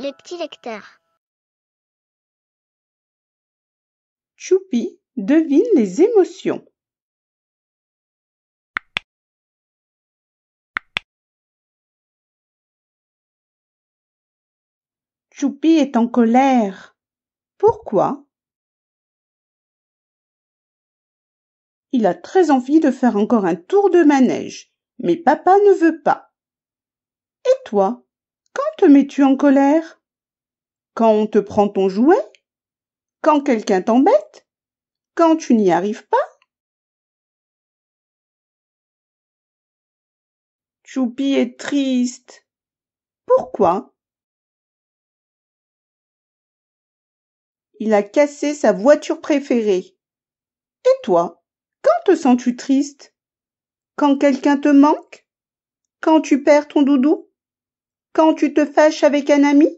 Les petits lecteurs. Choupi devine les émotions. Choupi est en colère. Pourquoi Il a très envie de faire encore un tour de manège, mais papa ne veut pas. Et toi te mets-tu en colère Quand on te prend ton jouet Quand quelqu'un t'embête Quand tu n'y arrives pas Choupi est triste. Pourquoi Il a cassé sa voiture préférée. Et toi, quand te sens-tu triste Quand quelqu'un te manque Quand tu perds ton doudou quand tu te fâches avec un ami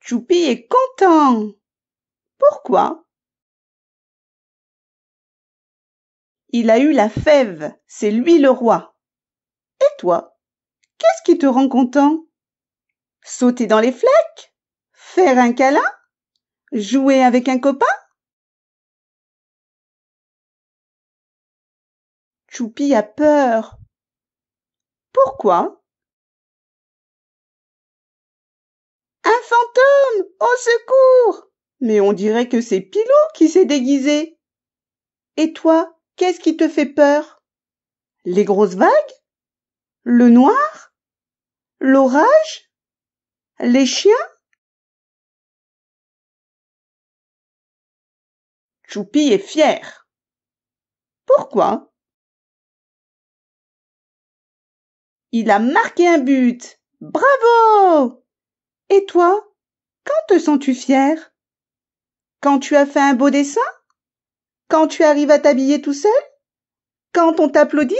Choupi est content. Pourquoi Il a eu la fève, c'est lui le roi. Et toi Qu'est-ce qui te rend content Sauter dans les flaques Faire un câlin Jouer avec un copain Choupi a peur pourquoi Un fantôme Au secours Mais on dirait que c'est Pilou qui s'est déguisé. Et toi, qu'est-ce qui te fait peur Les grosses vagues Le noir L'orage Les chiens Choupi est fier. Pourquoi Il a marqué un but. Bravo. Et toi, quand te sens-tu fier Quand tu as fait un beau dessin Quand tu arrives à t'habiller tout seul Quand on t'applaudit